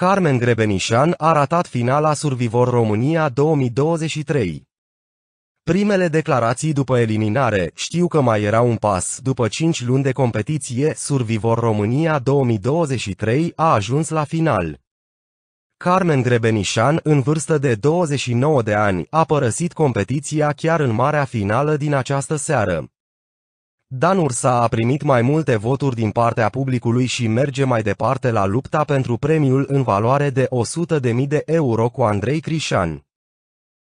Carmen Grebenișan a ratat finala Survivor România 2023. Primele declarații după eliminare, știu că mai era un pas, după 5 luni de competiție, Survivor România 2023 a ajuns la final. Carmen Grebenișan, în vârstă de 29 de ani, a părăsit competiția chiar în marea finală din această seară. Dan Ursa a primit mai multe voturi din partea publicului și merge mai departe la lupta pentru premiul în valoare de 100.000 de euro cu Andrei Crișan.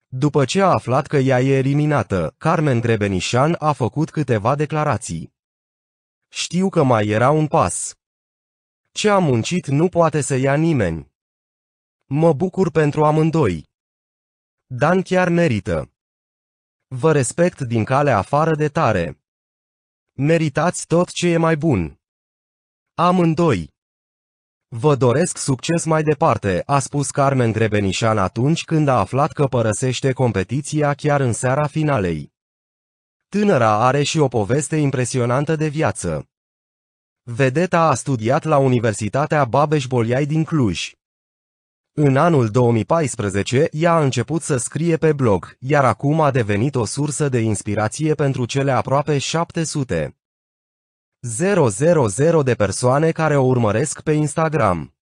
După ce a aflat că ea e eliminată, Carmen Grebenișan a făcut câteva declarații. Știu că mai era un pas. Ce a muncit nu poate să ia nimeni. Mă bucur pentru amândoi. Dan chiar merită. Vă respect din cale afară de tare. Meritați tot ce e mai bun. Amândoi. Vă doresc succes mai departe, a spus Carmen Grebenișan atunci când a aflat că părăsește competiția chiar în seara finalei. Tânăra are și o poveste impresionantă de viață. Vedeta a studiat la Universitatea Babeș-Bolyai din Cluj. În anul 2014, ea a început să scrie pe blog, iar acum a devenit o sursă de inspirație pentru cele aproape 700 000 de persoane care o urmăresc pe Instagram.